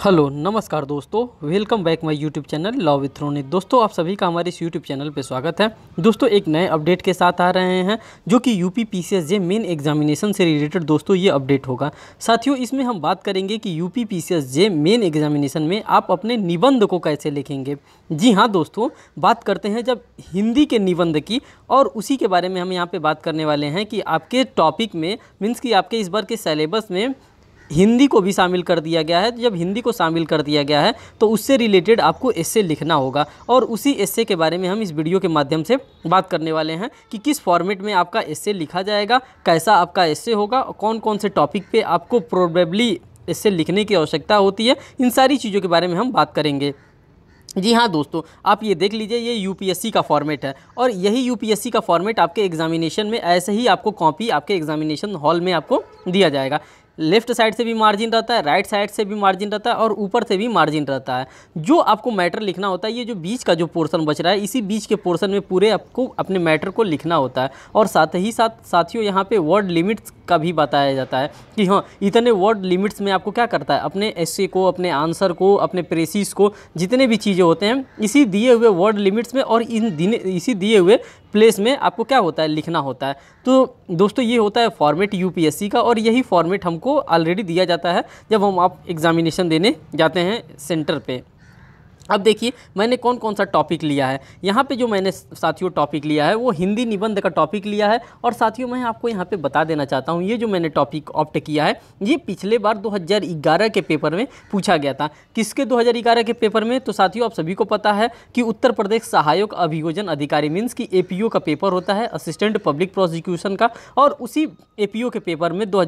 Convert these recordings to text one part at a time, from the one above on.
hello नमस्कार दोस्तों welcome back my YouTube channel law with Ronit दोस्तों आप सभी का हमारे इस यूट्यूब चैनल पे स्वागत है दोस्तों एक नए अपडेट के साथ आ रहे हैं जो कि यूपी पीसीएस मेन एग्जामिनेशन से रिलेटेड दोस्तों ये अपडेट होगा साथियों इसमें हम बात करेंगे कि यूपी पीसीएस मेन एग्जामिनेशन में आप अपने निबंध को कैसे लिखेंगे जी हाँ दोस्तों बात करते हैं जब हिंदी के निबंध की और उसी के बारे में हम यहाँ पर बात करने वाले हैं कि आपके टॉपिक में मीन्स कि आपके इस बार के सेलेबस में हिंदी को भी शामिल कर दिया गया है जब हिंदी को शामिल कर दिया गया है तो उससे रिलेटेड आपको एस्से लिखना होगा और उसी एस्से के बारे में हम इस वीडियो के माध्यम से बात करने वाले हैं कि किस फॉर्मेट में आपका एस्से लिखा जाएगा कैसा आपका ऐसे होगा और कौन कौन से टॉपिक पे आपको प्रोबेबली इससे लिखने की आवश्यकता होती है इन सारी चीज़ों के बारे में हम बात करेंगे जी हाँ दोस्तों आप ये देख लीजिए ये यू का फॉर्मेट है और यही यू का फॉर्मेट आपके एग्जामिनेशन में ऐसे ही आपको कॉपी आपके एग्जामिनेशन हॉल में आपको दिया जाएगा लेफ्ट साइड से भी मार्जिन रहता है राइट साइड से भी मार्जिन रहता है और ऊपर से भी मार्जिन रहता है जो आपको मैटर लिखना होता है ये जो बीच का जो पोर्सन बच रहा है इसी बीच के पोर्सन में पूरे आपको अपने मैटर को लिखना होता है और साथ ही साथ साथियों यहाँ पे वर्ड लिमिट्स का भी बताया जाता है कि हाँ इतने वर्ड लिमिट्स में आपको क्या करता है अपने ऐसे को अपने आंसर को अपने प्रेसिस को जितने भी चीज़ें होते हैं इसी दिए हुए वर्ड लिमिट्स में और इन दिन इसी दिए हुए प्लेस में आपको क्या होता है लिखना होता है तो दोस्तों ये होता है फॉर्मेट यूपीएससी का और यही फॉर्मेट हमको ऑलरेडी दिया जाता है जब हम आप एग्ज़ामिनेशन देने जाते हैं सेंटर पर अब देखिए मैंने कौन कौन सा टॉपिक लिया है यहाँ पे जो मैंने साथियों टॉपिक लिया है वो हिंदी निबंध का टॉपिक लिया है और साथियों मैं आपको यहाँ पे बता देना चाहता हूँ ये जो मैंने टॉपिक ऑप्ट किया है ये पिछले बार 2011 के पेपर में पूछा गया था किसके 2011 के पेपर में तो साथियों आप सभी को पता है कि उत्तर प्रदेश सहायक अभियोजन अधिकारी मीन्स की ए का पेपर होता है असिस्टेंट पब्लिक प्रोसिक्यूशन का और उसी ए के पेपर में दो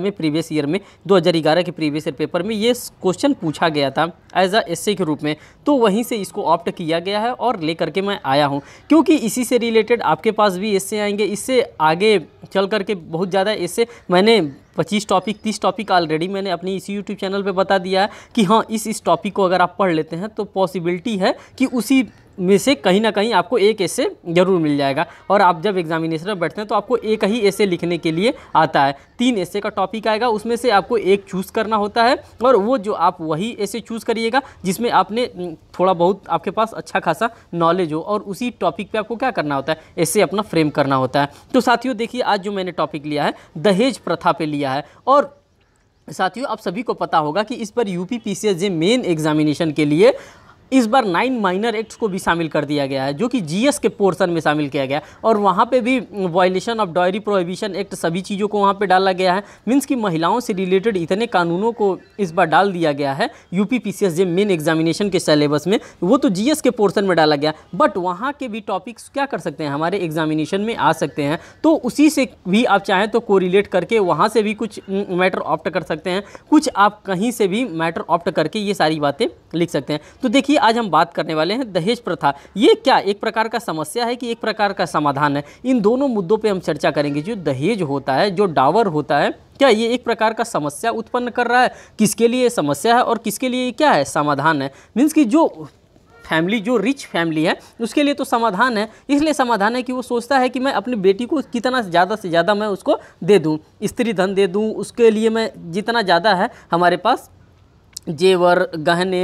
में प्रीवियस ईयर में दो के प्रीवियस ईयर पेपर में ये क्वेश्चन पूछा गया था एज अ एस के रूप में तो वहीं से इसको ऑप्ट किया गया है और ले करके मैं आया हूँ क्योंकि इसी से रिलेटेड आपके पास भी इससे आएंगे इससे आगे चल करके बहुत ज़्यादा इससे मैंने पच्चीस टॉपिक तीस टॉपिक ऑलरेडी मैंने अपनी इसी यूट्यूब चैनल पे बता दिया है कि हाँ इस इस टॉपिक को अगर आप पढ़ लेते हैं तो पॉसिबिलिटी है कि उसी में से कहीं ना कहीं आपको एक ऐसे जरूर मिल जाएगा और आप जब एग्जामिनेशन में बैठते हैं तो आपको एक ही ऐसे लिखने के लिए आता है तीन ऐसे का टॉपिक आएगा उसमें से आपको एक चूज़ करना होता है और वो जो आप वही ऐसे चूज़ करिएगा जिसमें आपने हम्म, थोड़ा बहुत आपके पास अच्छा खासा नॉलेज हो और उसी टॉपिक पर आपको क्या करना होता है ऐसे अपना फ्रेम करना होता है तो साथियों देखिए आज जो मैंने टॉपिक लिया है दहेज प्रथा पर लिया दिया है और साथियों आप सभी को पता होगा कि इस पर UP PCS J main examination के लिए इस बार नाइन माइनर एक्ट्स को भी शामिल कर दिया गया है जो कि जीएस के पोर्सन में शामिल किया गया और वहाँ पे भी violation of dowry prohibition act सभी चीज़ों को वहाँ पे डाला गया है मीन्स कि महिलाओं से रिलेटेड इतने कानूनों को इस बार डाल दिया गया है यू पी मेन एग्जामिनेशन के सिलेबस में वो तो जी के पोर्सन में डाला गया बट वहाँ के भी टॉपिक्स क्या कर सकते हैं हमारे एग्जामिनेशन में आ सकते हैं तो उसी से भी आप चाहें तो कोरिलेट करके वहाँ से भी कुछ मैटर ऑप्ट कर सकते हैं कुछ आप कहीं से भी मैटर ऑप्ट करके ये सारी बातें लिख सकते हैं तो देखिए आज हम बात करने वाले हैं दहेज प्रथा ये क्या एक प्रकार का समस्या है कि एक प्रकार का समाधान है इन दोनों मुद्दों पर हम चर्चा करेंगे जो दहेज होता है जो डावर होता है क्या ये एक प्रकार का समस्या उत्पन्न कर रहा है किसके लिए समस्या है और किसके लिए क्या है समाधान है मीन्स कि जो फैमिली जो रिच फैमिली है उसके लिए तो समाधान है इसलिए समाधान है कि वो सोचता है कि मैं अपनी बेटी को कितना ज़्यादा से ज़्यादा मैं उसको दे दूँ स्त्री धन दे दूँ उसके लिए मैं जितना ज़्यादा है हमारे पास जेवर गहने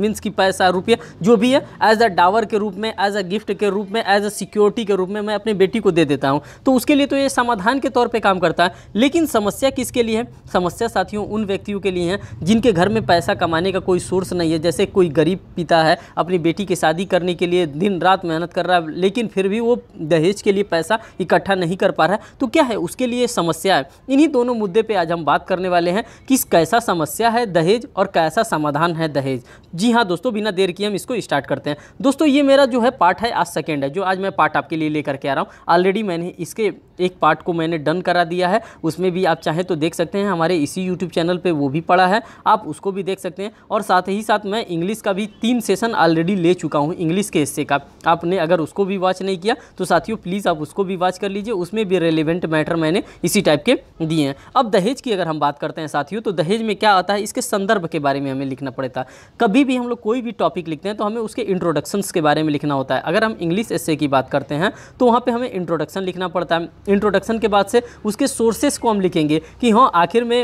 मीन्स की पैसा रुपया जो भी है एज अ डावर के रूप में एज अ गिफ्ट के रूप में एज अ सिक्योरिटी के रूप में मैं अपनी बेटी को दे देता हूँ तो उसके लिए तो ये समाधान के तौर पे काम करता है लेकिन समस्या किसके लिए है समस्या साथियों उन व्यक्तियों के लिए है जिनके घर में पैसा कमाने का कोई सोर्स नहीं है जैसे कोई गरीब पिता है अपनी बेटी की शादी करने के लिए दिन रात मेहनत कर रहा है लेकिन फिर भी वो दहेज के लिए पैसा इकट्ठा नहीं कर पा रहा है तो क्या है उसके लिए समस्या है इन्हीं दोनों मुद्दे पर आज हम बात करने वाले हैं कि कैसा समस्या है दहेज और ऐसा समाधान है दहेज जी हाँ दोस्तों बिना देर किए हम इसको स्टार्ट करते हैं दोस्तों ये मेरा जो है पार्ट है आज सेकेंड है जो आज मैं पार्ट आपके लिए लेकर के आ रहा हूँ ऑलरेडी मैंने इसके एक पार्ट को मैंने डन करा दिया है उसमें भी आप चाहें तो देख सकते हैं हमारे इसी यूट्यूब चैनल पर वो भी पड़ा है आप उसको भी देख सकते हैं और साथ ही साथ मैं इंग्लिश का भी तीन सेशन ऑलरेडी ले चुका हूँ इंग्लिश के हिस्से का आपने अगर उसको भी वॉच नहीं किया तो साथियों प्लीज़ आप उसको भी वॉच कर लीजिए उसमें भी रेलिवेंट मैटर मैंने इसी टाइप के दिए हैं अब दहेज की अगर हम बात करते हैं साथियों तो दहेज में क्या आता है इसके संदर्भ के बारे बारे में हमें लिखना पड़ता कभी भी हम लोग कोई भी टॉपिक लिखते हैं तो हमें उसके इंट्रोडक्शंस के बारे में लिखना होता है अगर हम इंग्लिश एस की बात करते हैं तो वहाँ पर हमें इंट्रोडक्शन लिखना पड़ता है इंट्रोडक्शन के बाद से उसके सोर्सेस को हम लिखेंगे कि हाँ आखिर में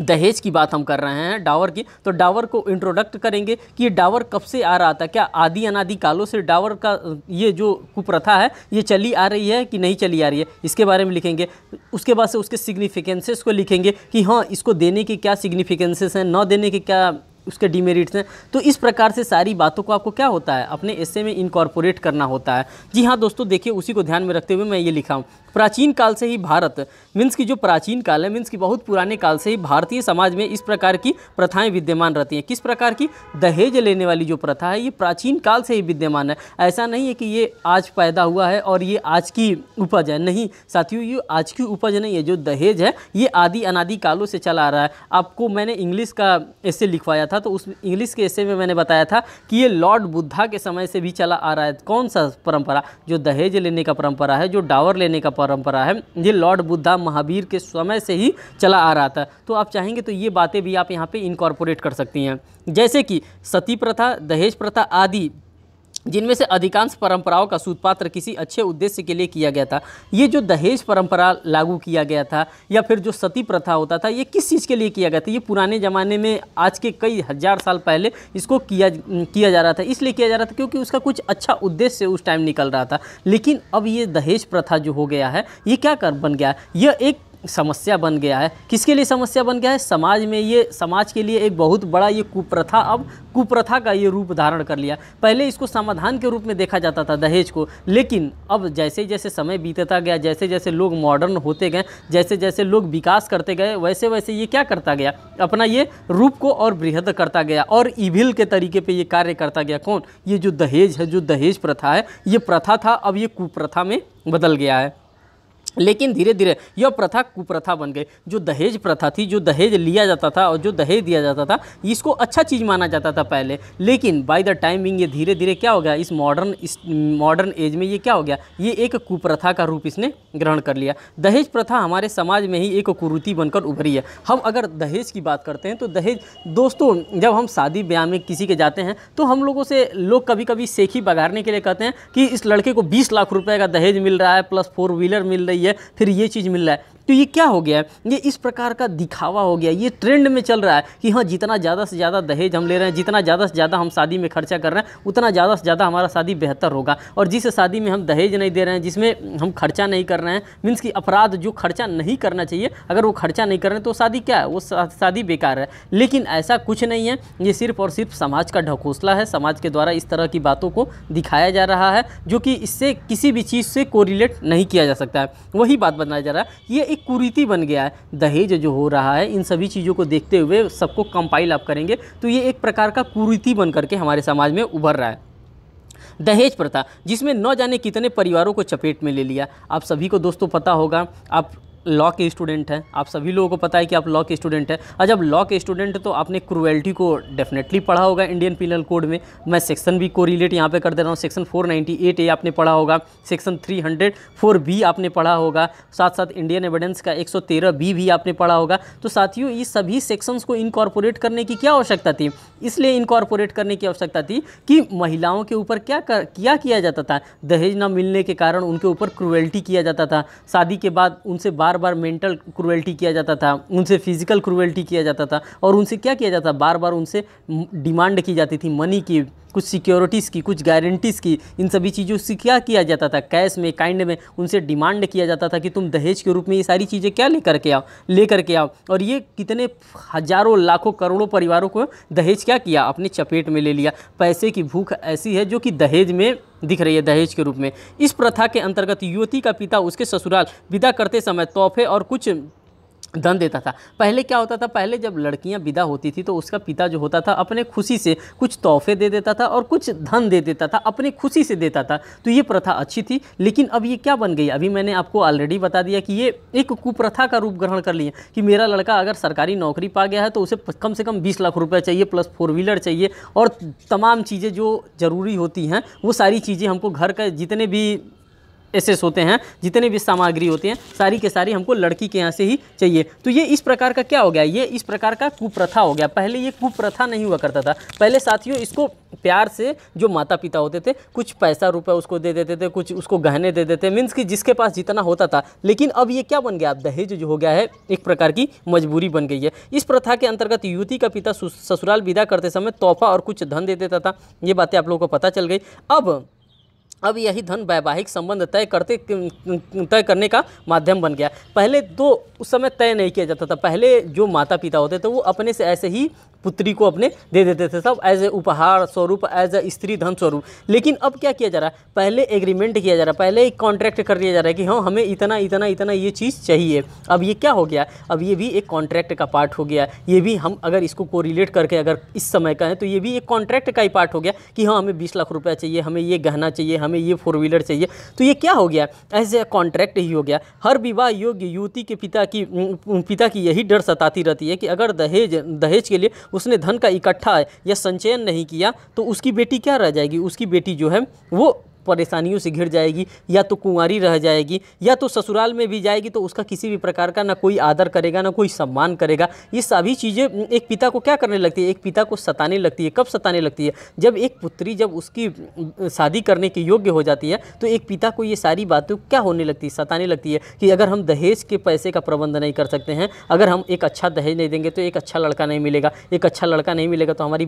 दहेज की बात हम कर रहे हैं डावर की तो डावर को इंट्रोडक्ट करेंगे कि ये डावर कब से आ रहा था क्या आदि अनादि कालों से डावर का ये जो कुप्रथा है ये चली आ रही है कि नहीं चली आ रही है इसके बारे में लिखेंगे उसके बाद से उसके सिग्निफिकेंसेस को लिखेंगे कि हाँ इसको देने के क्या सिग्निफिकेंसेस हैं न देने के क्या उसके डिमेरिट्स हैं तो इस प्रकार से सारी बातों को आपको क्या होता है अपने ऐसे में इनकॉर्पोरेट करना होता है जी हाँ दोस्तों देखिए उसी को ध्यान में रखते हुए मैं ये लिखा हूँ प्राचीन काल से ही भारत मीन्स की जो प्राचीन काल है मीन्स की बहुत पुराने काल से ही भारतीय समाज में इस प्रकार की प्रथाएं विद्यमान रहती हैं किस प्रकार की दहेज लेने वाली जो प्रथा है ये प्राचीन काल से ही विद्यमान है ऐसा नहीं है कि ये आज पैदा हुआ है और ये आज की उपज है नहीं साथियों ये आज की उपज नहीं है जो दहेज है ये आदि अनादि कालों से चला आ रहा है आपको मैंने इंग्लिश का ऐसे लिखवाया था तो उस इंग्लिश के ऐसे में मैंने बताया था कि ये लॉर्ड बुद्धा के समय से भी चला आ रहा है कौन सा परम्परा जो दहेज लेने का परंपरा है जो डावर लेने का परंपरा है ये लॉर्ड बुद्धा महावीर के समय से ही चला आ रहा था तो आप चाहेंगे तो ये बातें भी आप यहाँ पे इनकॉर्पोरेट कर सकती हैं जैसे कि सती प्रथा दहेज प्रथा आदि जिनमें से अधिकांश परंपराओं का सूतपात्र किसी अच्छे उद्देश्य के लिए किया गया था ये जो दहेज परंपरा लागू किया गया था या फिर जो सती प्रथा होता था ये किस चीज़ के लिए किया गया था ये पुराने ज़माने में आज के कई हज़ार साल पहले इसको किया किया जा रहा था इसलिए किया जा रहा था क्योंकि उसका कुछ अच्छा उद्देश्य उस टाइम निकल रहा था लेकिन अब ये दहेज प्रथा जो हो गया है ये क्या कर बन गया यह एक समस्या बन गया है किसके लिए समस्या बन गया है समाज में ये समाज के लिए एक बहुत बड़ा ये कुप्रथा अब कुप्रथा का ये रूप धारण कर लिया पहले इसको समाधान के रूप में देखा जाता था दहेज को लेकिन अब जैसे जैसे समय बीतता गया जैसे जैसे लोग मॉडर्न होते गए जैसे जैसे लोग विकास करते गए वैसे वैसे ये क्या करता गया अपना ये रूप को और बृहद करता गया और इविल के तरीके पर ये कार्य करता गया कौन ये जो दहेज है जो दहेज प्रथा है ये प्रथा था अब ये कुप्रथा में बदल गया है लेकिन धीरे धीरे यह प्रथा कुप्रथा बन गई जो दहेज प्रथा थी जो दहेज लिया जाता था और जो दहेज दिया जाता था इसको अच्छा चीज़ माना जाता था पहले लेकिन बाय द टाइमिंग ये धीरे धीरे क्या हो गया इस मॉडर्न इस मॉडर्न एज में ये क्या हो गया ये एक कुप्रथा का रूप इसने ग्रहण कर लिया दहेज प्रथा हमारे समाज में ही एक कुरुति बनकर उभरी है हम अगर दहेज की बात करते हैं तो दहेज दोस्तों जब हम शादी ब्याह में किसी के जाते हैं तो हम लोगों से लोग कभी कभी सेखी बघारने के लिए कहते हैं कि इस लड़के को बीस लाख रुपये का दहेज मिल रहा है प्लस फोर व्हीलर मिल रही रही है फिर ये चीज़ मिल रहा है तो ये क्या हो गया ये इस प्रकार का दिखावा हो गया ये ट्रेंड में चल रहा है कि हाँ जितना ज़्यादा से ज़्यादा दहेज हम ले रहे हैं जितना ज़्यादा से ज़्यादा हम शादी में खर्चा कर रहे हैं उतना ज़्यादा से ज़्यादा हमारा शादी बेहतर होगा और जिस शादी में हम दहेज नहीं दे रहे हैं जिसमें हम खर्चा नहीं कर रहे हैं मीन्स कि अपराध जो खर्चा नहीं करना चाहिए अगर वो खर्चा नहीं कर रहे हैं तो शादी क्या है वो शादी बेकार है लेकिन ऐसा कुछ नहीं है ये सिर्फ और सिर्फ समाज का ढकोसला है समाज के द्वारा इस तरह की बातों को दिखाया जा रहा है जो कि इससे किसी भी चीज़ से कोरिलेट नहीं किया जा सकता है वही बात बताया जा रहा है ये एक एक कुरीति बन गया है दहेज जो हो रहा है इन सभी चीज़ों को देखते हुए सबको कंपाइल आप करेंगे तो ये एक प्रकार का कुरीति बन करके हमारे समाज में उभर रहा है दहेज प्रथा जिसमें न जाने कितने परिवारों को चपेट में ले लिया आप सभी को दोस्तों पता होगा आप लॉ के स्टूडेंट हैं आप सभी लोगों को पता है कि आप लॉ के स्टूडेंट हैं और जब लॉ के स्टूडेंट हैं तो आपने क्रुएल्टी को डेफिनेटली पढ़ा होगा इंडियन पिनल कोड में मैं सेक्शन भी को रिलेट यहाँ पे कर दे रहा हूँ सेक्शन 498 ए आपने पढ़ा होगा सेक्शन 304 बी आपने पढ़ा होगा साथ साथ इंडियन एविडेंस का एक बी भी आपने पढ़ा होगा तो साथियों ये सभी सेक्शंस को इनकॉर्पोरेट करने की क्या आवश्यकता थी इसलिए इनकॉर्पोरेट करने की आवश्यकता थी कि महिलाओं के ऊपर क्या कर, क्या किया जाता था दहेज ना मिलने के कारण उनके ऊपर क्रुएल्टी किया जाता था शादी के बाद उनसे बात बार बार मेंटल क्रुएल्टी किया जाता था उनसे फिज़िकल क्रुएल्टी किया जाता था और उनसे क्या किया जाता बार बार उनसे डिमांड की जाती थी मनी की कुछ सिक्योरिटीज़ की कुछ गारंटीज़ की इन सभी चीज़ों से क्या किया जाता था कैश में काइंड में उनसे डिमांड किया जाता था कि तुम दहेज के रूप में ये सारी चीज़ें क्या लेकर के आओ लेकर के आओ और ये कितने हज़ारों लाखों करोड़ों परिवारों को दहेज क्या किया अपने चपेट में ले लिया पैसे की भूख ऐसी है जो कि दहेज में दिख रही है दहेज के रूप में इस प्रथा के अंतर्गत युवती का पिता उसके ससुराल विदा करते समय तोहफे और कुछ धन देता था पहले क्या होता था पहले जब लड़कियां विदा होती थी तो उसका पिता जो होता था अपने खुशी से कुछ तोहफे दे देता था और कुछ धन दे देता था अपनी खुशी से देता था तो ये प्रथा अच्छी थी लेकिन अब ये क्या बन गई अभी मैंने आपको ऑलरेडी बता दिया कि ये एक कुप्रथा का रूप ग्रहण कर लिया कि मेरा लड़का अगर सरकारी नौकरी पा गया है तो उसे कम से कम बीस लाख रुपये चाहिए प्लस फोर व्हीलर चाहिए और तमाम चीज़ें जो ज़रूरी होती हैं वो सारी चीज़ें हमको घर का जितने भी एसेस होते हैं जितने भी सामग्री होते हैं सारी के सारी हमको लड़की के यहाँ से ही चाहिए तो ये इस प्रकार का क्या हो गया ये इस प्रकार का कुप्रथा हो गया पहले ये कुप्रथा नहीं हुआ करता था पहले साथियों इसको प्यार से जो माता पिता होते थे कुछ पैसा रुपया उसको दे देते थे कुछ उसको गहने दे देते मीन्स कि जिसके पास जितना होता था लेकिन अब ये क्या बन गया दहेज जो हो गया है एक प्रकार की मजबूरी बन गई है इस प्रथा के अंतर्गत युवती का पिता ससुराल विदा करते समय तोहफा और कुछ धन दे देता था ये बातें आप लोगों को पता चल गई अब अब यही धन वैवाहिक संबंध तय करते तय करने का माध्यम बन गया पहले तो उस समय तय नहीं किया जाता था पहले जो माता पिता होते थे वो अपने से ऐसे ही पुत्री को अपने दे देते थे सब एज ए उपहार स्वरूप एज ए स्त्री धन स्वरूप लेकिन अब क्या किया जा रहा है पहले एग्रीमेंट किया जा रहा है पहले एक कॉन्ट्रैक्ट कर लिया जा रहा है कि हाँ हमें इतना इतना इतना ये चीज़ चाहिए अब ये क्या हो गया अब ये भी एक कॉन्ट्रैक्ट का पार्ट हो गया ये भी हम अगर इसको को करके अगर इस समय का है तो ये भी एक कॉन्ट्रैक्ट का ही पार्ट हो गया कि हाँ हमें बीस लाख रुपया चाहिए हमें ये गहना चाहिए हमें ये फोर व्हीलर चाहिए तो ये क्या हो गया एज ए कॉन्ट्रैक्ट ही हो गया हर विवाह योग्य युवती के पिता की पिता की यही डर सताती रहती है कि अगर दहेज दहेज के लिए उसने धन का इकट्ठा या संचयन नहीं किया तो उसकी बेटी क्या रह जाएगी उसकी बेटी जो है वो परेशानियों से घिर जाएगी या तो कुंवारी रह जाएगी या तो ससुराल में भी जाएगी तो उसका किसी भी प्रकार का ना कोई आदर करेगा ना कोई सम्मान करेगा ये सभी चीज़ें एक पिता को क्या करने लगती है एक पिता को सताने लगती है कब सताने लगती है जब एक पुत्री जब उसकी शादी करने के योग्य हो जाती है तो एक पिता को ये सारी बातें क्या होने लगती है सताने लगती है कि अगर हम दहेज के पैसे का प्रबंध नहीं कर सकते हैं अगर हम एक अच्छा दहेज नहीं देंगे तो एक अच्छा लड़का नहीं मिलेगा एक अच्छा लड़का नहीं मिलेगा तो हमारी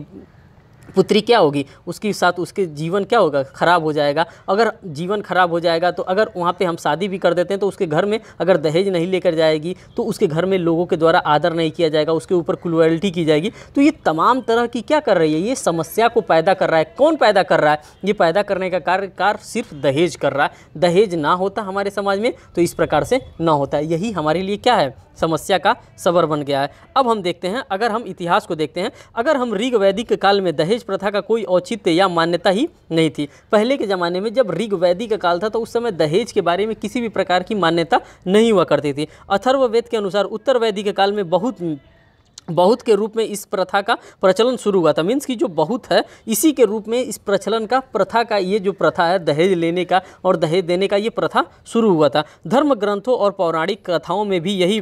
पुत्री क्या होगी उसके साथ उसके जीवन क्या होगा ख़राब हो जाएगा अगर जीवन ख़राब हो जाएगा तो अगर वहाँ पे हम शादी भी कर देते हैं तो उसके घर में अगर दहेज नहीं लेकर जाएगी तो उसके घर में लोगों के द्वारा आदर नहीं किया जाएगा उसके ऊपर क्लोअल्टी की जाएगी तो ये तमाम तरह की क्या कर रही है ये समस्या को पैदा कर रहा है कौन पैदा कर रहा है ये पैदा करने का कार्य कार सिर्फ दहेज कर रहा है दहेज ना होता हमारे समाज में तो इस प्रकार से ना होता है यही हमारे लिए क्या है समस्या का सबर बन गया है अब हम देखते हैं अगर हम इतिहास को देखते हैं अगर हम ऋग वैदिक काल में दहेज प्रथा का कोई औचित्य या मान्यता ही नहीं थी पहले के ज़माने में जब ऋग वैदिक काल था तो उस समय दहेज के बारे में किसी भी प्रकार की मान्यता नहीं हुआ करती थी अथर्ववेद के अनुसार उत्तर वैदिक काल में बहुत बहुत के रूप में इस प्रथा का प्रचलन शुरू हुआ था मीन्स की जो बहुत है इसी के रूप में इस प्रचलन का प्रथा का ये जो प्रथा है दहेज लेने का और दहेज देने का ये प्रथा शुरू हुआ था धर्म ग्रंथों और पौराणिक कथाओं में भी यही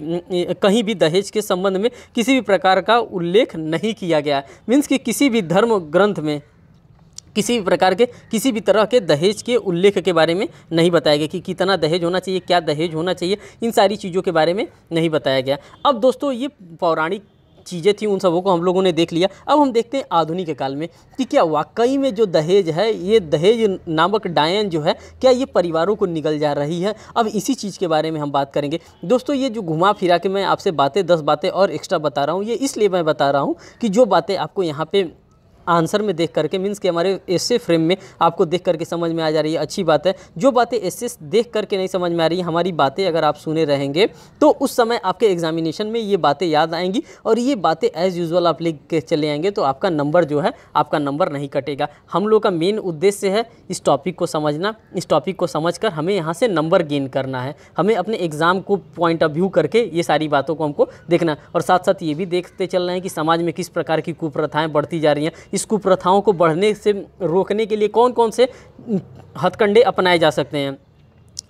कहीं भी दहेज के संबंध में किसी भी प्रकार का उल्लेख नहीं किया गया मीन्स कि किसी भी धर्म ग्रंथ में किसी भी प्रकार के किसी भी तरह के दहेज के उल्लेख के बारे में नहीं बताया गया कि कितना दहेज होना चाहिए क्या दहेज होना चाहिए इन सारी चीज़ों के बारे में नहीं बताया गया अब दोस्तों ये पौराणिक चीज़ें थी उन सबों को हम लोगों ने देख लिया अब हम देखते हैं आधुनिक काल में कि क्या वाकई में जो दहेज है ये दहेज नामक डायन जो है क्या ये परिवारों को निकल जा रही है अब इसी चीज़ के बारे में हम बात करेंगे दोस्तों ये जो घुमा फिरा के मैं आपसे बातें दस बातें और एक्स्ट्रा बता रहा हूँ ये इसलिए मैं बता रहा हूँ कि जो बातें आपको यहाँ पर आंसर में देख करके मीन्स कि हमारे एस फ्रेम में आपको देख करके समझ में आ जा रही है अच्छी बात है जो बातें एस देख करके नहीं समझ में आ रही हमारी बातें अगर आप सुने रहेंगे तो उस समय आपके एग्जामिनेशन में ये बातें याद आएंगी और ये बातें एज यूजल आप लिख के चले आएंगे तो आपका नंबर जो है आपका नंबर नहीं कटेगा हम लोग का मेन उद्देश्य है इस टॉपिक को समझना इस टॉपिक को समझ कर हमें यहाँ से नंबर गेन करना है हमें अपने एग्ज़ाम को पॉइंट ऑफ व्यू करके ये सारी बातों को हमको देखना और साथ साथ ये भी देखते चल रहे हैं कि समाज में किस प्रकार की कुप्रथाएँ बढ़ती जा रही हैं इस कुप्रथाओं को बढ़ने से रोकने के लिए कौन कौन से हथकंडे अपनाए जा सकते हैं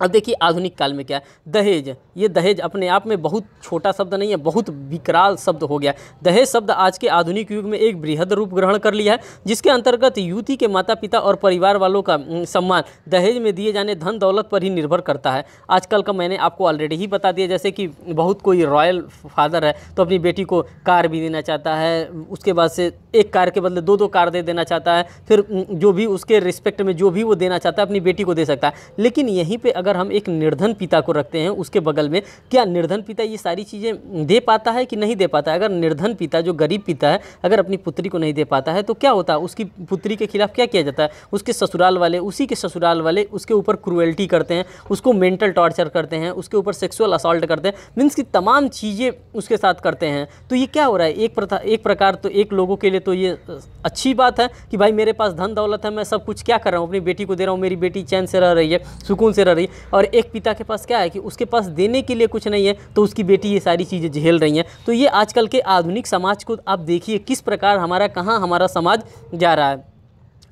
अब देखिए आधुनिक काल में क्या है दहेज ये दहेज अपने आप में बहुत छोटा शब्द नहीं है बहुत विकराल शब्द हो गया दहेज शब्द आज के आधुनिक युग में एक बृहद रूप ग्रहण कर लिया है जिसके अंतर्गत युवती के माता पिता और परिवार वालों का सम्मान दहेज में दिए जाने धन दौलत पर ही निर्भर करता है आजकल का मैंने आपको ऑलरेडी ही बता दिया जैसे कि बहुत कोई रॉयल फादर है तो अपनी बेटी को कार भी देना चाहता है उसके बाद से एक कार के बदले दो दो कार दे देना चाहता है फिर जो भी उसके रिस्पेक्ट में जो भी वो देना चाहता है अपनी बेटी को दे सकता है लेकिन यहीं पर अगर अगर हम एक निर्धन पिता को रखते हैं उसके बगल में क्या निर्धन पिता ये सारी चीज़ें दे पाता है कि नहीं दे पाता है अगर निर्धन पिता जो गरीब पिता है अगर अपनी पुत्री को नहीं दे पाता है तो क्या होता है उसकी पुत्री के खिलाफ क्या किया जाता है उसके ससुराल वाले उसी के ससुराल वाले उसके ऊपर क्रुएल्टी करते हैं उसको मेंटल टॉर्चर करते हैं उसके ऊपर सेक्सुअल असॉल्ट करते हैं मीन्स की तमाम चीज़ें उसके साथ करते हैं तो ये क्या हो रहा है एक प्रथा एक प्रकार तो एक लोगों के लिए तो ये अच्छी बात है कि भाई मेरे पास धन दौलत है मैं सब कुछ क्या कर रहा हूँ अपनी बेटी को दे रहा हूँ मेरी बेटी चैन से रह रही है सुकून से रह रही है और एक पिता के पास क्या है कि उसके पास देने के लिए कुछ नहीं है तो उसकी बेटी ये सारी चीज़ें झेल रही हैं तो ये आजकल के आधुनिक समाज को आप देखिए किस प्रकार हमारा कहाँ हमारा समाज जा रहा है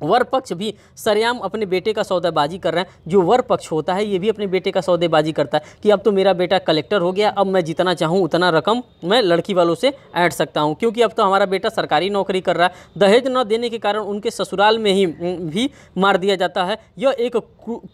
वर पक्ष भी सरेआम अपने बेटे का सौदेबाजी कर रहे हैं जो वर पक्ष होता है ये भी अपने बेटे का सौदेबाजी करता है कि अब तो मेरा बेटा कलेक्टर हो गया अब मैं जितना चाहूँ उतना रकम मैं लड़की वालों से ऐड सकता हूँ क्योंकि अब तो हमारा बेटा सरकारी नौकरी कर रहा है दहेज न देने के कारण उनके ससुराल में ही भी मार दिया जाता है यह एक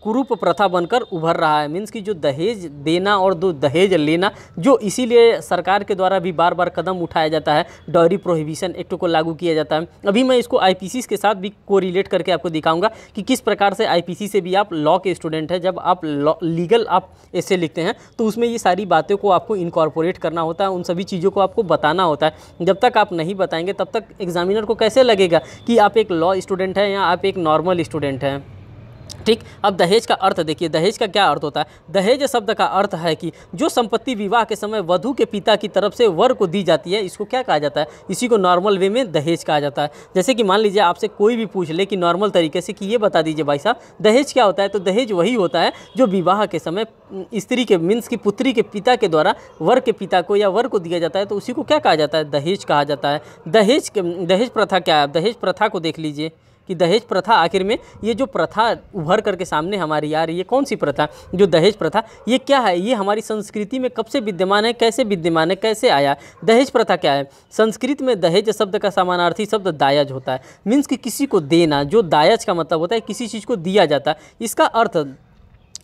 कुरूप प्रथा बनकर उभर रहा है मीन्स कि जो दहेज देना और दो दहेज लेना जो इसीलिए सरकार के द्वारा भी बार बार कदम उठाया जाता है डॉरी प्रोहिबिशन एक्ट को लागू किया जाता है अभी मैं इसको आई के साथ भी कोरी सिलेक्ट करके आपको दिखाऊंगा कि किस प्रकार से आईपीसी से भी आप लॉ के स्टूडेंट हैं जब आप लीगल आप ऐसे लिखते हैं तो उसमें ये सारी बातों को आपको इनकॉर्पोरेट करना होता है उन सभी चीज़ों को आपको बताना होता है जब तक आप नहीं बताएंगे तब तक एग्जामिनर को कैसे लगेगा कि आप एक लॉ स्टूडेंट हैं या आप एक नॉर्मल स्टूडेंट हैं ठीक अब दहेज का अर्थ देखिए दहेज का क्या अर्थ होता है दहेज शब्द का अर्थ है कि जो संपत्ति विवाह के समय वधु के पिता की तरफ से वर को दी जाती है इसको क्या कहा जाता है इसी को नॉर्मल वे में दहेज कहा जाता है जैसे कि मान लीजिए आपसे कोई भी पूछ ले कि नॉर्मल तरीके से कि ये बता दीजिए भाई साहब दहेज क्या होता है तो दहेज वही होता है जो विवाह के समय स्त्री के मीन्स की पुत्री के पिता के द्वारा वर के पिता को या वर को दिया जाता है तो उसी को क्या कहा जाता है दहेज कहा जाता है दहेज दहेज प्रथा क्या है दहेज प्रथा को देख लीजिए कि दहेज प्रथा आखिर में ये जो प्रथा उभर करके सामने हमारी यार ये कौन सी प्रथा जो दहेज प्रथा ये क्या है ये हमारी संस्कृति में कब से विद्यमान है कैसे विद्यमान है कैसे आया दहेज प्रथा क्या है संस्कृत में दहेज शब्द का समानार्थी शब्द दायज होता है मीन्स कि किसी को देना जो दायज का मतलब होता है किसी चीज़ को दिया जाता है इसका अर्थ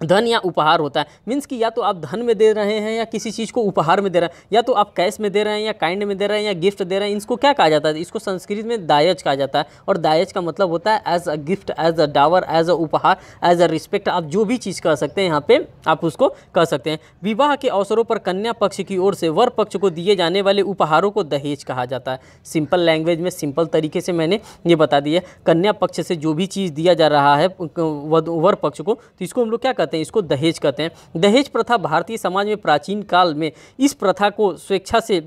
धन या उपहार होता है मीन्स कि या तो आप धन में दे रहे हैं या किसी चीज़ को उपहार में दे रहे हैं या तो आप कैश में दे रहे हैं या काइंड में दे रहे हैं या गिफ्ट दे रहे हैं इसको क्या कहा जाता है इसको संस्कृत में दायज कहा जाता है और दायज का मतलब होता है as a gift as a dowry as a उपहार एज अ रिस्पेक्ट आप जो भी चीज़ कह सकते हैं यहाँ पर आप उसको कह सकते हैं विवाह के अवसरों पर कन्या पक्ष की ओर से वर पक्ष को दिए जाने वाले उपहारों को दहेज कहा जाता है सिंपल लैंग्वेज में सिंपल तरीके से मैंने ये बता दिया कन्या पक्ष से जो भी चीज़ दिया जा रहा है वर पक्ष को तो इसको हम लोग क्या कहते कहते हैं इसको दहेज कहते हैं दहेज प्रथा भारतीय समाज में प्राचीन काल में इस प्रथा को स्वेच्छा से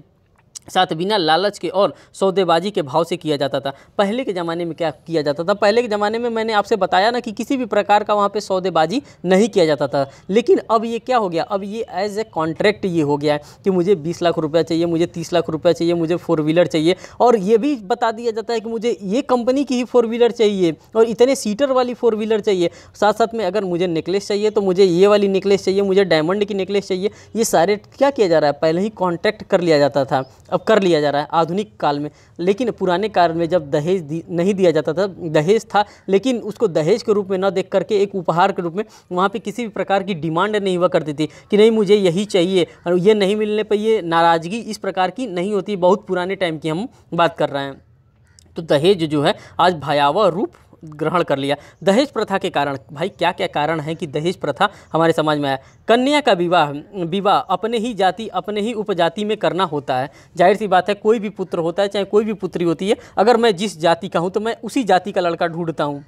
साथ बिना लालच के और सौदेबाजी के भाव से किया जाता था पहले के ज़माने में क्या किया जाता था पहले के ज़माने में मैंने आपसे बताया ना कि किसी भी प्रकार का वहाँ पे सौदेबाजी नहीं किया जाता था लेकिन अब ये क्या हो गया अब ये एज ए कॉन्ट्रैक्ट ये हो गया है कि मुझे बीस लाख रुपया चाहिए मुझे तीस लाख रुपया चाहिए मुझे फ़ोर व्हीलर चाहिए और ये भी बता दिया जाता है कि मुझे ये कंपनी की ही फ़ोर व्हीलर चाहिए और इतने सीटर वाली फ़ोर व्हीलर चाहिए साथ साथ में अगर मुझे नेकलेस चाहिए तो मुझे ये वाली नेकलेस चाहिए मुझे डायमंड की नेकलेस चाहिए ये सारे क्या किया जा रहा है पहले ही कॉन्ट्रैक्ट कर लिया जाता था अब कर लिया जा रहा है आधुनिक काल में लेकिन पुराने काल में जब दहेज दि, नहीं दिया जाता था दहेज था लेकिन उसको दहेज के रूप में न देख करके एक उपहार के रूप में वहाँ पर किसी भी प्रकार की डिमांड नहीं हुआ करती थी कि नहीं मुझे यही चाहिए और ये नहीं मिलने पर ये नाराज़गी इस प्रकार की नहीं होती बहुत पुराने टाइम की हम बात कर रहे हैं तो दहेज जो है आज भयावह रूप ग्रहण कर लिया दहेज प्रथा के कारण भाई क्या क्या कारण है कि दहेज प्रथा हमारे समाज में आया कन्या का विवाह विवाह अपने ही जाति अपने ही उपजाति में करना होता है जाहिर सी बात है कोई भी पुत्र होता है चाहे कोई भी पुत्री होती है अगर मैं जिस जाति का हूँ तो मैं उसी जाति का लड़का ढूंढता हूँ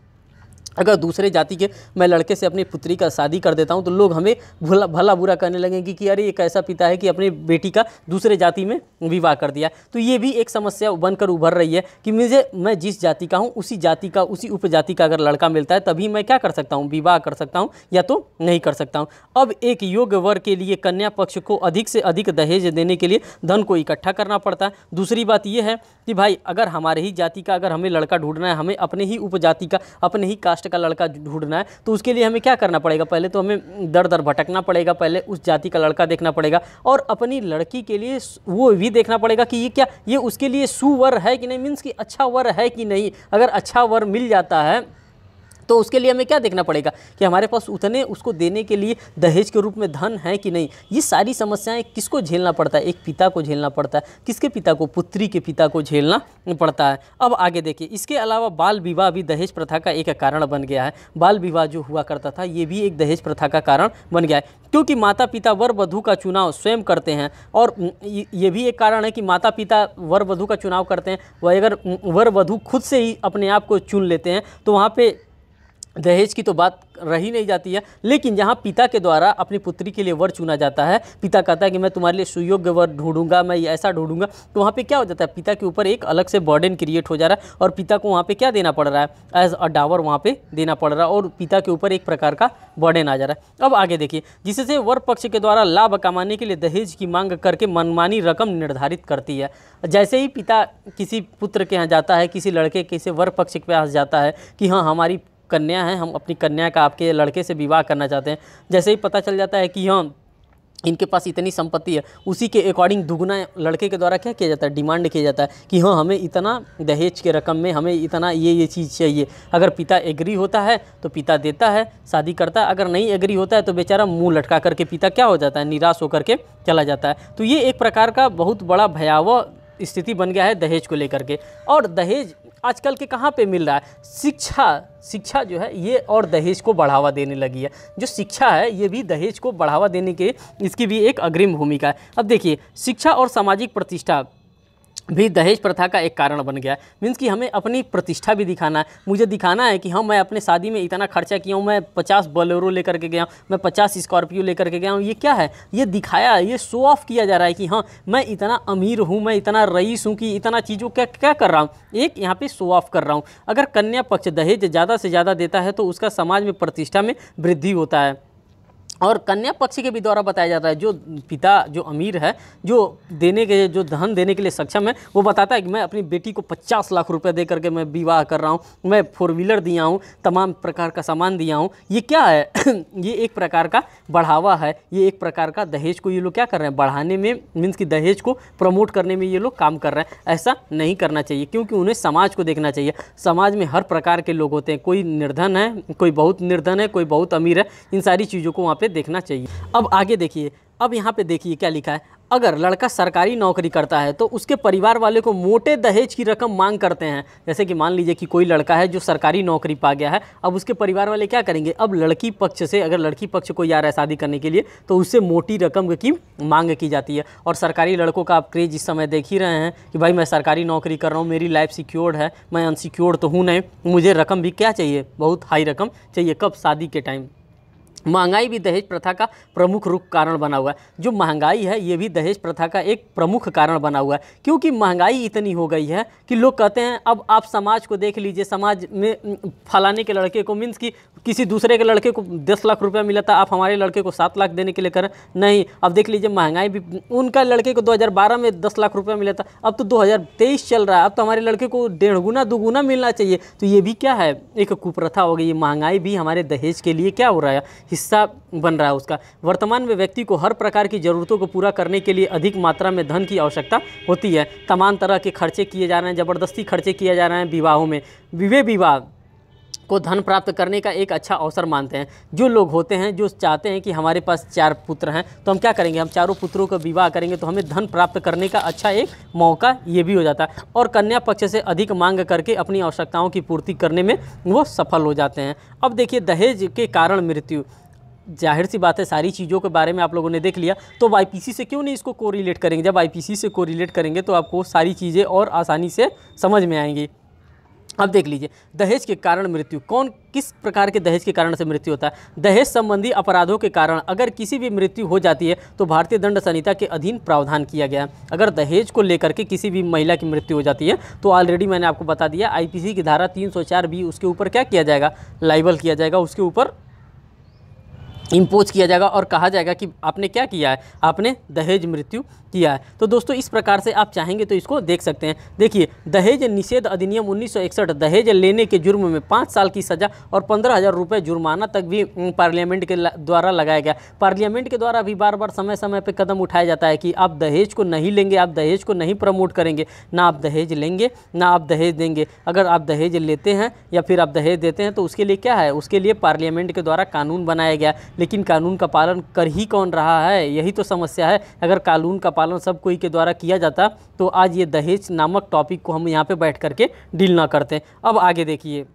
अगर दूसरे जाति के मैं लड़के से अपनी पुत्री का शादी कर देता हूँ तो लोग हमें भला भला बुरा करने लगेंगे कि अरे एक ऐसा पिता है कि अपनी बेटी का दूसरे जाति में विवाह कर दिया तो ये भी एक समस्या बनकर उभर रही है कि मुझे मैं जिस जाति का हूँ उसी जाति का उसी उपजाति का अगर लड़का मिलता है तभी मैं क्या कर सकता हूँ विवाह कर सकता हूँ या तो नहीं कर सकता हूँ अब एक योग्य वर्ग के लिए कन्या पक्ष को अधिक से अधिक दहेज देने के लिए धन को इकट्ठा करना पड़ता है दूसरी बात यह है कि भाई अगर हमारे ही जाति का अगर हमें लड़का ढूंढना है हमें अपने ही उपजाति का अपने ही कास्ट का लड़का ढूंढना है तो उसके लिए हमें क्या करना पड़ेगा पहले तो हमें दर दर भटकना पड़ेगा पहले उस जाति का लड़का देखना पड़ेगा और अपनी लड़की के लिए वो भी देखना पड़ेगा कि ये क्या ये उसके लिए सुवर है कि नहीं मीन्स कि अच्छा वर है कि नहीं अगर अच्छा वर मिल जाता है तो उसके लिए हमें क्या देखना पड़ेगा कि हमारे पास उतने उसको देने के लिए दहेज के रूप में धन है कि नहीं ये सारी समस्याएं किसको झेलना पड़ता है एक पिता को झेलना पड़ता है किसके पिता को पुत्री के पिता को झेलना पड़ता है अब आगे देखिए इसके अलावा बाल विवाह भी दहेज प्रथा का एक कारण बन गया है बाल विवाह जो हुआ करता था ये भी एक दहेज प्रथा का कारण बन गया है क्योंकि माता पिता वर वधु का चुनाव स्वयं करते हैं और ये भी एक कारण है कि माता पिता वर वधु का चुनाव करते हैं वह अगर वर वधु खुद से ही अपने आप को चुन लेते हैं तो वहाँ पर दहेज की तो बात रही नहीं जाती है लेकिन जहाँ पिता के द्वारा अपनी पुत्री के लिए वर चुना जाता है पिता कहता है कि मैं तुम्हारे लिए सुयोग्य वर ढूंढूंगा मैं ऐसा ढूंढूंगा तो वहाँ पे क्या हो जाता है पिता के ऊपर एक अलग से बर्डन क्रिएट हो जा रहा है और पिता को वहाँ पे क्या देना पड़ रहा है एज अ डावर वहाँ पर देना पड़ रहा है और पिता के ऊपर एक प्रकार का बर्डन आ जा रहा है अब आगे देखिए जिससे वर पक्ष के द्वारा लाभ कमाने के लिए दहेज की मांग करके मनमानी रकम निर्धारित करती है जैसे ही पिता किसी पुत्र के यहाँ जाता है किसी लड़के के वर पक्ष के पास जाता है कि हाँ हमारी कन्या है हम अपनी कन्या का आपके लड़के से विवाह करना चाहते हैं जैसे ही पता चल जाता है कि हम हाँ, इनके पास इतनी संपत्ति है उसी के अकॉर्डिंग दुगना लड़के के द्वारा क्या किया जाता है डिमांड किया जाता है कि हाँ हमें इतना दहेज के रकम में हमें इतना ये ये चीज़ चाहिए अगर पिता एग्री होता है तो पिता देता है शादी करता है अगर नहीं एग्री होता है तो बेचारा मुंह लटका करके पिता क्या हो जाता है निराश होकर के चला जाता है तो ये एक प्रकार का बहुत बड़ा भयावह स्थिति बन गया है दहेज को लेकर के और दहेज आजकल के कहाँ पे मिल रहा है शिक्षा शिक्षा जो है ये और दहेज को बढ़ावा देने लगी है जो शिक्षा है ये भी दहेज को बढ़ावा देने के इसकी भी एक अग्रिम भूमिका है अब देखिए शिक्षा और सामाजिक प्रतिष्ठा भी दहेज प्रथा का एक कारण बन गया है मीन्स कि हमें अपनी प्रतिष्ठा भी दिखाना है मुझे दिखाना है कि हाँ मैं अपने शादी में इतना खर्चा किया हूँ मैं पचास बलोरो लेकर के गया हूँ मैं पचास स्कॉर्पियो लेकर के गया हूँ ये क्या है ये दिखाया है ये शो ऑफ किया जा रहा है कि हाँ मैं इतना अमीर हूँ मैं इतना रईस हूँ कि इतना चीज़ों क्या क्या कर रहा हूँ एक यहाँ पर शो ऑफ कर रहा हूँ अगर कन्या पक्ष दहेज ज़्यादा से ज़्यादा देता है तो उसका समाज में प्रतिष्ठा में वृद्धि होता है और कन्या पक्ष के भी द्वारा बताया जाता है जो पिता जो अमीर है जो देने के जो धन देने के लिए सक्षम है वो बताता है कि मैं अपनी बेटी को 50 लाख रुपए दे करके मैं विवाह कर रहा हूँ मैं फोर व्हीलर दिया हूँ तमाम प्रकार का सामान दिया हूँ ये क्या है ये एक प्रकार का बढ़ावा है ये एक प्रकार का दहेज को ये लोग क्या कर रहे हैं बढ़ाने में मीन्स कि दहेज को प्रमोट करने में ये लोग काम कर रहे हैं ऐसा नहीं करना चाहिए क्योंकि उन्हें समाज को देखना चाहिए समाज में हर प्रकार के लोग होते हैं कोई निर्धन है कोई बहुत निर्धन है कोई बहुत अमीर है इन सारी चीज़ों को वहाँ पर पे देखना चाहिए अब आगे देखिए अब यहाँ पे देखिए क्या लिखा है अगर लड़का सरकारी नौकरी करता है तो उसके परिवार वाले को मोटे दहेज की रकम मांग करते हैं जैसे कि मान लीजिए कि कोई लड़का है जो सरकारी नौकरी पा गया है अब उसके परिवार वाले क्या करेंगे अब लड़की पक्ष से अगर लड़की पक्ष कोई आ रहा है शादी करने के लिए तो उससे मोटी रकम की मांग की जाती है और सरकारी लड़कों का आप क्रेज इस समय देख ही रहे हैं कि भाई मैं सरकारी नौकरी कर रहा हूँ मेरी लाइफ सिक्योर्ड है मैं अनसिक्योर्ड तो हूँ नहीं मुझे रकम भी क्या चाहिए बहुत हाई रकम चाहिए कब शादी के टाइम महंगाई भी दहेज प्रथा का प्रमुख रुख कारण बना हुआ है जो महंगाई है ये भी दहेज प्रथा का एक प्रमुख कारण बना हुआ है क्योंकि महंगाई इतनी हो गई है कि लोग कहते हैं अब आप समाज को देख लीजिए समाज में फलाने के लड़के को मीन्स कि किसी दूसरे के लड़के को दस लाख रुपया मिला था आप हमारे लड़के को सात लाख देने के लिए करें नहीं अब देख लीजिए महंगाई भी उनका लड़के को दो में दस लाख रुपया मिला था अब तो दो चल रहा है अब तो हमारे लड़के को डेढ़ गुना दो गुना मिलना चाहिए तो ये भी क्या है एक कुप्रथा हो गई महंगाई भी हमारे दहेज के लिए क्या हो रहा है हिस्सा बन रहा है उसका वर्तमान में व्यक्ति को हर प्रकार की ज़रूरतों को पूरा करने के लिए अधिक मात्रा में धन की आवश्यकता होती है तमाम तरह के खर्चे किए जा रहे हैं ज़बरदस्ती खर्चे किए जा रहे हैं विवाहों में विवे विवाह को धन प्राप्त करने का एक अच्छा अवसर मानते हैं जो लोग होते हैं जो चाहते हैं कि हमारे पास चार पुत्र हैं तो हम क्या करेंगे हम चारों पुत्रों का विवाह करेंगे तो हमें धन प्राप्त करने का अच्छा एक मौका ये भी हो जाता है और कन्या पक्ष से अधिक मांग करके अपनी आवश्यकताओं की पूर्ति करने में वो सफल हो जाते हैं अब देखिए दहेज के कारण मृत्यु जाहिर सी बात है सारी चीज़ों के बारे में आप लोगों ने देख लिया तो अब से क्यों नहीं इसको कोरिलेट करेंगे जब आई से कोरिलेट करेंगे तो आपको सारी चीज़ें और आसानी से समझ में आएंगी अब देख लीजिए दहेज के कारण मृत्यु कौन किस प्रकार के दहेज के कारण से मृत्यु होता है दहेज संबंधी अपराधों के कारण अगर किसी भी मृत्यु हो जाती है तो भारतीय दंड संहिता के अधीन प्रावधान किया गया है अगर दहेज को लेकर के किसी भी महिला की मृत्यु हो जाती है तो ऑलरेडी मैंने आपको बता दिया आईपीसी की धारा 304 बी उसके ऊपर क्या किया जाएगा लाइबल किया जाएगा उसके ऊपर इम्पोज किया जाएगा और कहा जाएगा कि आपने क्या किया है आपने दहेज मृत्यु किया है तो दोस्तों इस प्रकार से आप चाहेंगे तो इसको देख सकते हैं देखिए दहेज निषेध अधिनियम 1961 दहेज लेने के जुर्म में पाँच साल की सज़ा और पंद्रह हज़ार रुपये जुर्माना तक भी पार्लियामेंट के द्वारा लगाया गया पार्लियामेंट के द्वारा भी बार बार समय समय पर कदम उठाया जाता है कि आप दहेज को नहीं लेंगे आप दहेज को नहीं प्रमोट करेंगे ना आप दहेज लेंगे ना आप दहेज देंगे अगर आप दहेज लेते हैं या फिर आप दहेज देते हैं तो उसके लिए क्या है उसके लिए पार्लियामेंट के द्वारा कानून बनाया गया लेकिन कानून का पालन कर ही कौन रहा है यही तो समस्या है अगर कानून का पालन सब कोई के द्वारा किया जाता तो आज ये दहेज नामक टॉपिक को हम यहाँ पर बैठ करके डील ना करते अब आगे देखिए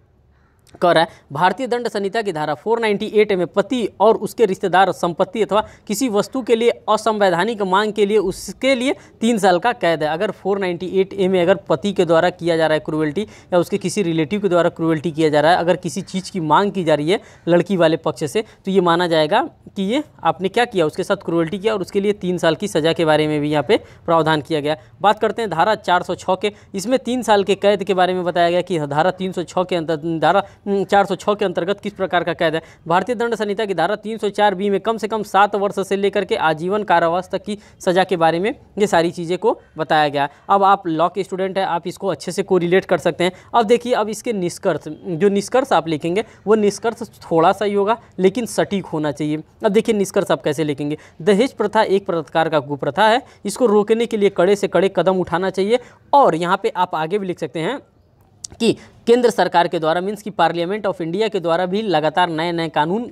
कर है भारतीय दंड संहिता की धारा 498 में पति और उसके रिश्तेदार संपत्ति अथवा किसी वस्तु के लिए असंवैधानिक मांग के लिए उसके लिए तीन साल का कैद है अगर 498 ए में अगर पति के द्वारा किया जा रहा है क्रुअल्टी या उसके किसी रिलेटिव के द्वारा क्रुअल्टी किया जा रहा है अगर किसी चीज़ की मांग की जा रही है लड़की वाले पक्ष से तो ये माना जाएगा कि ये आपने क्या किया उसके साथ क्रुएल्टी किया और उसके लिए तीन साल की सज़ा के बारे में भी यहाँ पर प्रावधान किया गया बात करते हैं धारा चार के इसमें तीन साल के कैद के बारे में बताया गया कि धारा तीन के अंदर धारा 406 हम्म, के अंतर्गत किस प्रकार का कैद है भारतीय दंड संहिता की धारा 304 बी में कम से कम सात वर्ष से लेकर के आजीवन कारावास तक की सज़ा के बारे में ये सारी चीज़ें को बताया गया अब आप लॉ के स्टूडेंट हैं आप इसको अच्छे से कोरिलेट कर सकते हैं अब देखिए अब इसके निष्कर्ष जो निष्कर्ष आप लिखेंगे वो निष्कर्ष थोड़ा सा ही होगा लेकिन सटीक होना चाहिए अब देखिए निष्कर्ष आप कैसे लिखेंगे दहेज प्रथा एक प्रकार का कुप्रथा है इसको रोकने के लिए कड़े से कड़े कदम उठाना चाहिए और यहाँ पर आप आगे भी लिख सकते हैं कि केंद्र सरकार के द्वारा मीन्स कि पार्लियामेंट ऑफ इंडिया के द्वारा भी लगातार नए नए कानून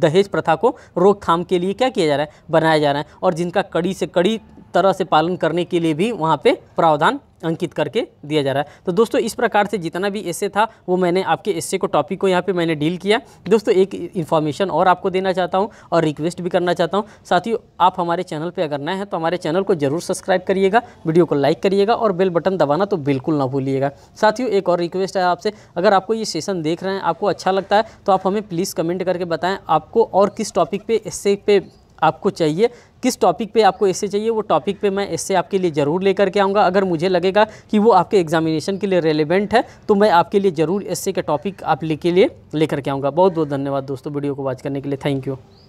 दहेज प्रथा को रोकथाम के लिए क्या किया जा रहा है बनाया जा रहा है और जिनका कड़ी से कड़ी तरह से पालन करने के लिए भी वहाँ पे प्रावधान अंकित करके दिया जा रहा है तो दोस्तों इस प्रकार से जितना भी एसे था वो मैंने आपके एसे को टॉपिक को यहाँ पे मैंने डील किया दोस्तों एक इन्फॉर्मेशन और आपको देना चाहता हूँ और रिक्वेस्ट भी करना चाहता हूँ साथियों आप हमारे चैनल पे अगर नए हैं तो हमारे चैनल को जरूर सब्सक्राइब करिएगा वीडियो को लाइक करिएगा और बेल बटन दबाना तो बिल्कुल ना भूलिएगा साथियों एक और रिक्वेस्ट है आपसे अगर आपको ये सेशन देख रहे हैं आपको अच्छा लगता है तो आप हमें प्लीज़ कमेंट करके बताएँ आपको और किस टॉपिक पर एस्से पे आपको चाहिए किस टॉपिक पे आपको ऐसे चाहिए वो टॉपिक पे मैं ऐसे आपके लिए ज़रूर लेकर के आऊँगा अगर मुझे लगेगा कि वो आपके एग्जामिनेशन के लिए रेलिवेंट है तो मैं आपके लिए ज़रूर ऐसे का टॉपिक आप लेके लिए लेकर के आऊँगा बहुत बहुत धन्यवाद दोस्तों वीडियो को वॉच करने के लिए थैंक यू